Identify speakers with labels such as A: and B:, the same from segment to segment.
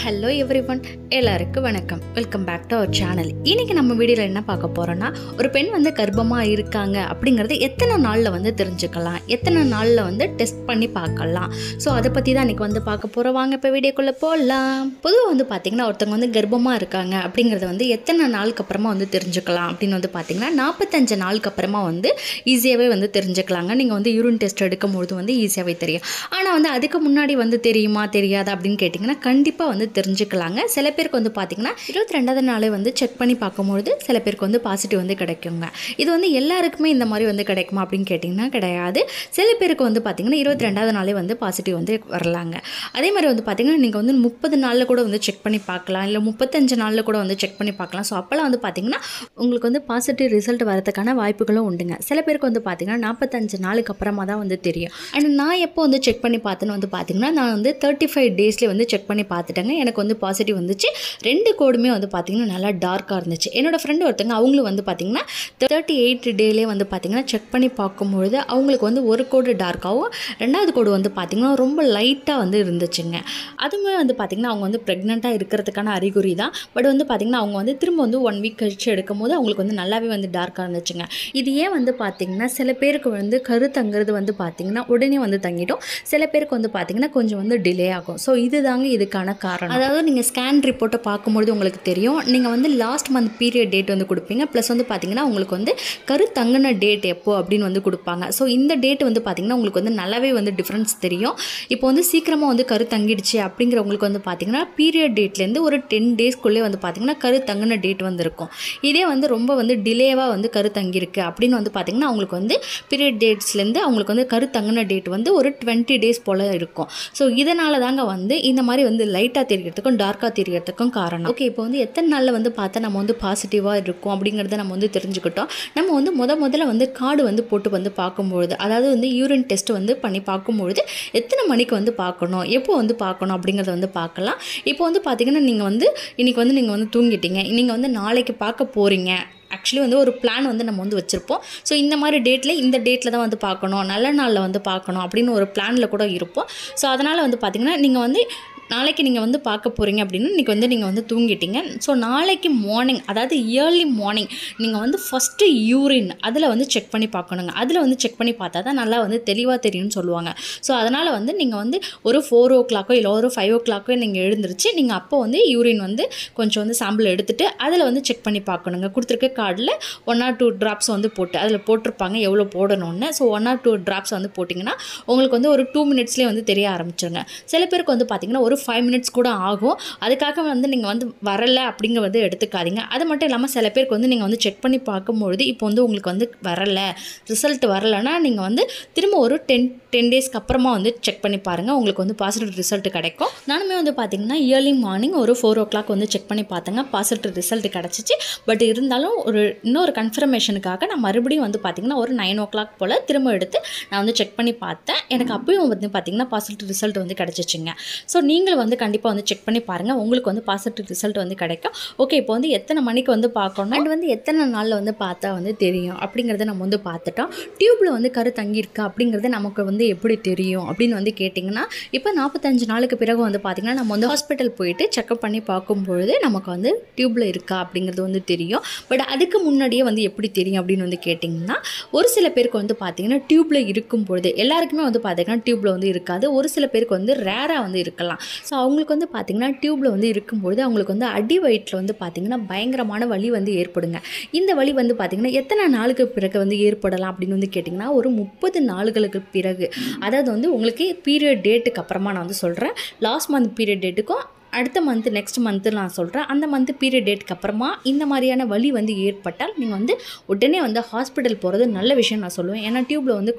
A: hello every everyone எல்லாருக்கும் வணக்கம் welcome back to our channel இன்றைக்கி நம்ம வீடியோவில் என்ன பார்க்க போகிறோன்னா ஒரு பெண் வந்து கர்ப்பமாக இருக்காங்க அப்படிங்கிறது எத்தனை நாளில் வந்து தெரிஞ்சுக்கலாம் எத்தனை நாளில் வந்து டெஸ்ட் பண்ணி பார்க்கலாம் ஸோ அதை பற்றி தான் இன்றைக்கி வந்து பார்க்க போகிறோம் வாங்க இப்போ வீடியோக்குள்ளே போகலாம் பொதுவாக வந்து பார்த்திங்கன்னா ஒருத்தவங்க வந்து கர்ப்பமாக இருக்காங்க அப்படிங்கிறத வந்து எத்தனை நாளுக்கு அப்புறமா வந்து தெரிஞ்சுக்கலாம் அப்படின்னு வந்து பார்த்திங்கன்னா நாற்பத்தஞ்சு நாளுக்கு அப்புறமா வந்து ஈஸியாகவே வந்து தெரிஞ்சுக்கலாங்க நீங்கள் வந்து யூரின் டெஸ்ட் எடுக்கும்பொழுது வந்து ஈஸியாகவே தெரியும் ஆனால் வந்து அதுக்கு முன்னாடி வந்து தெரியுமா தெரியாதா அப்படின்னு கேட்டிங்கன்னா கண்டிப்பாக வந்து வந்து தெரிஞ்சுக்கலாங்க சில பேருக்கு வந்து பார்த்திங்கன்னா இருபத்தி ரெண்டாவது நாளே வந்து செக் பண்ணி பார்க்கும்பொழுது சில பேருக்கு வந்து பாசிட்டிவ் வந்து கிடைக்குங்க இது வந்து எல்லாருக்குமே இந்த மாதிரி வந்து கிடைக்குமா அப்படின்னு கேட்டிங்கன்னா கிடையாது சில பேருக்கு வந்து பார்த்திங்கன்னா இருபத்தி ரெண்டாவது நாளே வந்து பாசிட்டிவ் வந்து வரலாங்க அதே மாதிரி வந்து பார்த்திங்கன்னா நீங்கள் வந்து முப்பது நாளில் கூட வந்து செக் பண்ணி பார்க்கலாம் இல்லை முப்பத்தஞ்சு நாளில் கூட வந்து செக் பண்ணி பார்க்கலாம் ஸோ அப்போல்லாம் வந்து பார்த்திங்கன்னா உங்களுக்கு வந்து பாசிட்டிவ் ரிசல்ட் வரதுக்கான வாய்ப்புகளும் உண்டுங்க சில பேருக்கு வந்து பார்த்திங்கன்னா நாற்பத்தஞ்சு நாளுக்கு அப்புறமா தான் வந்து தெரியும் அண்ட் நான் எப்போ வந்து செக் பண்ணி பார்த்தேன்னு வந்து பார்த்திங்கன்னா நான் வந்து தேர்ட்டி ஃபைவ் டேஸ்லேயே வந்து செக் பண்ணி பார்த்துட்டேங்க எனக்கு வந்து பாசிட்டிவ் வந்துச்சு ரெண்டு கோடுமே வந்து பார்த்திங்கன்னா நல்லா டார்க்காக இருந்துச்சு என்னோடய ஃப்ரெண்டு ஒருத்தங்க அவங்களும் வந்து பார்த்திங்கன்னா தேர்ட்டி எயிட் டேலே வந்து பார்த்திங்கன்னா செக் பண்ணி பார்க்கும்பொழுது அவங்களுக்கு வந்து ஒரு கோடு டார்க்காகவும் ரெண்டாவது கோடு வந்து பார்த்திங்கன்னா ரொம்ப லைட்டாக வந்து இருந்துச்சுங்க அதுவுமே வந்து பார்த்திங்கன்னா அவங்க வந்து ப்ரெக்னெண்ட்டாக இருக்கிறதுக்கான அறிகுறி தான் பட் வந்து பார்த்திங்கன்னா அவங்க வந்து திரும்ப வந்து ஒன் வீக் கழிச்சு எடுக்கும் போது அவங்களுக்கு வந்து நல்லாவே வந்து டார்க்காக இருந்துச்சுங்க இது ஏன் வந்து பார்த்திங்கன்னா சில பேருக்கு வந்து கரு தங்குறது வந்து பார்த்திங்கன்னா உடனே வந்து தங்கிடும் சில பேருக்கு வந்து பார்த்திங்கன்னா கொஞ்சம் வந்து டிலே ஆகும் ஸோ இதுதாங்க இதுக்கான காரணம் அதாவது நீங்கள் ஸ்கேன் ரிப்போர்ட்டை பார்க்கும்பொழுது உங்களுக்கு தெரியும் நீங்கள் வந்து லாஸ்ட் மந்த் பீரியட் டேட் வந்து கொடுப்பீங்க ப்ளஸ் வந்து பார்த்தீங்கன்னா உங்களுக்கு வந்து கருத்தங்கின டேட் எப்போ அப்படின்னு வந்து கொடுப்பாங்க ஸோ இந்த டேட் வந்து பார்த்திங்கன்னா உங்களுக்கு வந்து நல்லாவே வந்து டிஃப்ரென்ஸ் தெரியும் இப்போ வந்து சீக்கிரமாக வந்து கரு தங்கிடுச்சு அப்படிங்கிறவங்களுக்கு வந்து பார்த்திங்கன்னா பீரியட் டேட்லேருந்து ஒரு டென் டேஸ்க்குள்ளே வந்து பார்த்திங்கன்னா கரு தங்கின டேட் வந்து இருக்கும் இதே வந்து ரொம்ப வந்து டிலேவாக வந்து கரு தங்கியிருக்கு அப்படின்னு வந்து பார்த்திங்கன்னா அவங்களுக்கு வந்து பீரியட் டேட்ஸ்லேருந்து அவங்களுக்கு வந்து கரு தங்கின டேட் வந்து ஒரு டுவெண்ட்டி டேஸ் போல் இருக்கும் ஸோ இதனால் தாங்க வந்து இந்த மாதிரி வந்து லைட்டாக தெரிகிறதுக்கும் டார்க்காக தெரிகிறதுக்கும் காரணம் ஓகே இப்போ வந்து எத்தனை நாளில் வந்து பார்த்தா நம்ம வந்து பாசிட்டிவாக இருக்கும் அப்படிங்கிறத நம்ம வந்து தெரிஞ்சுக்கிட்டோம் நம்ம வந்து முத முதல்ல வந்து காடு வந்து போட்டு வந்து பார்க்கும்பொழுது அதாவது வந்து யூரின் டெஸ்ட் வந்து பண்ணி பார்க்கும்பொழுது எத்தனை மணிக்கு வந்து பார்க்கணும் எப்போ வந்து பார்க்கணும் அப்படிங்கிறத வந்து பார்க்கலாம் இப்போ வந்து பார்த்தீங்கன்னா நீங்கள் வந்து இன்றைக்கி வந்து நீங்கள் வந்து தூங்கிட்டீங்க நீங்கள் வந்து நாளைக்கு பார்க்க போகிறீங்க ஆக்சுவலி வந்து ஒரு பிளான் வந்து நம்ம வந்து வச்சுருப்போம் ஸோ இந்த மாதிரி டேட்டில் இந்த டேட்டில் தான் வந்து பார்க்கணும் நல்ல நாளில் வந்து பார்க்கணும் அப்படின்னு ஒரு பிளானில் கூட இருப்போம் ஸோ அதனால் வந்து பார்த்திங்கன்னா நீங்கள் வந்து நாளைக்கு நீங்கள் வந்து பார்க்க போகிறீங்க அப்படின்னா இன்றைக்கி வந்து நீங்கள் வந்து தூங்கிட்டீங்க ஸோ நாளைக்கு மார்னிங் அதாவது இயர்லி மார்னிங் நீங்கள் வந்து ஃபஸ்ட்டு யூரின் அதில் வந்து செக் பண்ணி பார்க்கணுங்க அதில் வந்து செக் பண்ணி பார்த்தா தான் நல்லா வந்து தெளிவாக தெரியும்னு சொல்லுவாங்க ஸோ அதனால் வந்து நீங்கள் வந்து ஒரு ஃபோர் ஓ கிளாக்கோ இல்லை ஒரு ஃபைவ் ஓ கிளாக்கோ நீங்கள் எழுந்துருச்சு நீங்கள் அப்போ வந்து யூரின் வந்து கொஞ்சம் வந்து சாம்பிள் எடுத்துகிட்டு அதில் வந்து செக் பண்ணி பார்க்கணுங்க கொடுத்துருக்க கார்டில் ஒன் ஆர் டூ ட்ராப்ஸ் வந்து போட்டு அதில் போட்டிருப்பாங்க எவ்வளோ போடணும்னு so one or two drops வந்து போட்டிங்கன்னா உங்களுக்கு வந்து ஒரு டூ மினிட்ஸ்லேயே வந்து தெரிய ஆரம்பிச்சிருங்க சில பேருக்கு வந்து பார்த்திங்கன்னா ஒரு ஒரு ஃபைவ் மினிட்ஸ் கூட ஆகும் அதுக்காக வந்து நீங்கள் வந்து வரலை அப்படிங்க வந்து எடுத்துக்காதீங்க அது மட்டும் இல்லாமல் சில பேருக்கு வந்து நீங்கள் வந்து செக் பண்ணி பார்க்கும்பொழுது இப்போ வந்து உங்களுக்கு வந்து வரலை ரிசல்ட் வரலைன்னா நீங்கள் வந்து திரும்ப ஒரு டென் டென் டேஸ்க்கு அப்புறமா வந்து செக் பண்ணி பாருங்கள் உங்களுக்கு வந்து பாசிட்டிவ் ரிசல்ட் கிடைக்கும் நானுமே வந்து பார்த்திங்கன்னா இயர்லி மார்னிங் ஒரு ஃபோர் ஓ கிளாக் வந்து செக் பண்ணி பார்த்தேங்க பாசிட்டிவ் ரிசல்ட் கிடச்சிச்சு பட் இருந்தாலும் ஒரு இன்னொரு கன்ஃபர்மேஷனுக்காக நான் மறுபடியும் வந்து பார்த்திங்கன்னா ஒரு நைன் ஓ கிளாக் போல் திரும்ப எடுத்து நான் வந்து செக் பண்ணி பார்த்தேன் எனக்கு அப்பயும் வந்து பார்த்திங்கன்னா பாசிட்டிவ் ரிசல்ட் வந்து கிடச்சிச்சிங்க ஸோ நீங்கள் நீங்களும் வந்து கண்டிப்பாக வந்து செக் பண்ணி பாருங்கள் உங்களுக்கு வந்து பாசிட்டிவ் ரிசல்ட் வந்து கிடைக்கும் ஓகே இப்போ வந்து எத்தனை மணிக்கு வந்து பார்க்கணும் அண்ட் வந்து எத்தனை நாளில் வந்து பார்த்தா வந்து தெரியும் அப்படிங்கிறத நம்ம வந்து பார்த்துட்டோம் டியூப்பில் வந்து கரு தங்கியிருக்கா அப்படிங்கிறது நமக்கு வந்து எப்படி தெரியும் அப்படின்னு வந்து கேட்டிங்கன்னா இப்போ நாற்பத்தஞ்சு நாளுக்கு பிறகு வந்து பார்த்திங்கன்னா நம்ம வந்து ஹாஸ்பிட்டல் போயிட்டு செக்அப் பண்ணி பார்க்கும்பொழுது நமக்கு வந்து டியூப்பில் இருக்கா அப்படிங்கிறது வந்து தெரியும் பட் அதுக்கு முன்னாடியே வந்து எப்படி தெரியும் அப்படின்னு வந்து கேட்டிங்கன்னா ஒரு சில பேருக்கு வந்து பார்த்திங்கன்னா டியூப்பில் இருக்கும் பொழுது எல்லாருக்குமே வந்து பார்த்திங்கன்னா டியூப்பில் வந்து இருக்காது ஒரு சில பேருக்கு வந்து ரேராக வந்து இருக்கலாம் ஸோ அவங்களுக்கு வந்து பார்த்திங்கன்னா டியூப்பில் வந்து இருக்கும்பொழுது அவங்களுக்கு வந்து அடி வயிற்றில் வந்து பார்த்திங்கன்னா பயங்கரமான வலி வந்து ஏற்படுங்க இந்த வலி வந்து பார்த்திங்கன்னா எத்தனை நாளுக்கு பிறகு வந்து ஏற்படலாம் அப்படின்னு வந்து கேட்டிங்கன்னா ஒரு முப்பது நாளுகளுக்கு பிறகு அதாவது வந்து உங்களுக்கு பீரியட் டேட்டுக்கு அப்புறமா நான் வந்து சொல்கிறேன் லாஸ்ட் மந்த் பீரியட் டேட்டுக்கும் அடுத்த மந்த்து நெக்ஸ்ட் மந்த்து நான் சொல்கிறேன் அந்த மந்த்து பீரியட் டேட்டுக்கு அப்புறமா இந்த மாதிரியான வலி வந்து ஏற்பட்டால் நீங்கள் வந்து உடனே வந்து ஹாஸ்பிட்டல் போகிறது நல்ல விஷயம் நான் சொல்லுவேன் ஏன்னா டியூப்பில் வந்து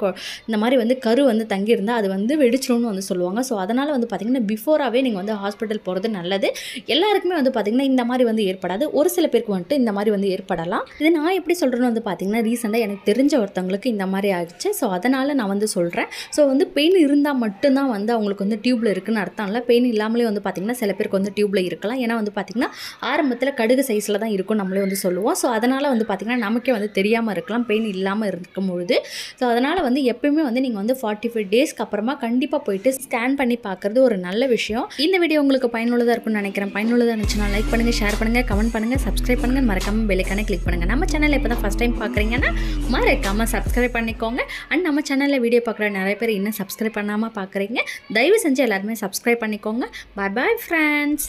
A: இந்த மாதிரி வந்து கரு வந்து தங்கியிருந்தால் அது வந்து வெடிச்சிடும்னு வந்து சொல்லுவாங்க ஸோ அதனால் வந்து பார்த்திங்கன்னா பிஃபோராகவே நீங்கள் வந்து ஹாஸ்பிட்டல் போகிறது நல்லது எல்லாருக்குமே வந்து பார்த்திங்கன்னா இந்த மாதிரி வந்து ஏற்படாது ஒரு சில பேருக்கு வந்துட்டு இந்த மாதிரி வந்து ஏற்படலாம் இது நான் எப்படி சொல்கிறேன்னு வந்து பார்த்திங்கன்னா ரீசெண்டாக எனக்கு தெரிஞ்ச ஒருத்தவங்களுக்கு இந்த மாதிரி ஆகிடுச்சு ஸோ அதனால் நான் வந்து சொல்கிறேன் ஸோ வந்து பெயின் இருந்தால் மட்டும்தான் வந்து அவங்களுக்கு வந்து டியூப்பில் இருக்குன்னு அர்த்தம் இல்லை பெயின் இல்லாமலே வந்து பார்த்திங்கன்னா சில பேர் பேருக்கு வந்து டியூப்பில் இருக்கலாம் ஏன்னா வந்து பார்த்திங்கன்னா ஆரம்பத்தில் கடுகு சைஸில் தான் இருக்கும் நம்மளே வந்து சொல்லுவோம் ஸோ அதனால் வந்து பார்த்திங்கன்னா நமக்கே வந்து தெரியாமல் இருக்கலாம் பெயின் இல்லாமல் இருக்கும் பொழுது ஸோ அதனால் வந்து எப்பயுமே வந்து நீங்கள் வந்து ஃபார்ட்டி ஃபைவ் டேஸ்க்கு அப்புறமா கண்டிப்பாக போயிட்டு ஸ்கேன் பண்ணி பார்க்குறது ஒரு நல்ல விஷயம் இந்த வீடியோ உங்களுக்கு பயனுள்ளதாக இருக்கும்னு நினைக்கிறேன் பயனுள்ளதாக இருந்துச்சுன்னா லைக் பண்ணுங்கள் ஷேர் பண்ணுங்கள் கமெண்ட் பண்ணுங்கள் சப்ஸ்கிரைப் பண்ணுங்கள் மறக்காமல் பெல்லைக்கானே கிளிக் பண்ணுங்கள் நம்ம சேனல் இப்போ தான் ஃபஸ்ட் டைம் பார்க்குறீங்கன்னா மறக்காமல் சப்ஸ்கிரைப் பண்ணிக்கோங்க அண்ட் நம்ம சேனலில் வீடியோ பார்க்குற நிறைய பேர் இன்னும் சப்ஸ்கிரைப் பண்ணாமல் பார்க்குறீங்க தயவு செஞ்சு எல்லாருமே சப்ஸ்கிரைப் பண்ணிக்கோங்க பாய் பாய் ஃப்ரெண்ட்ஸ்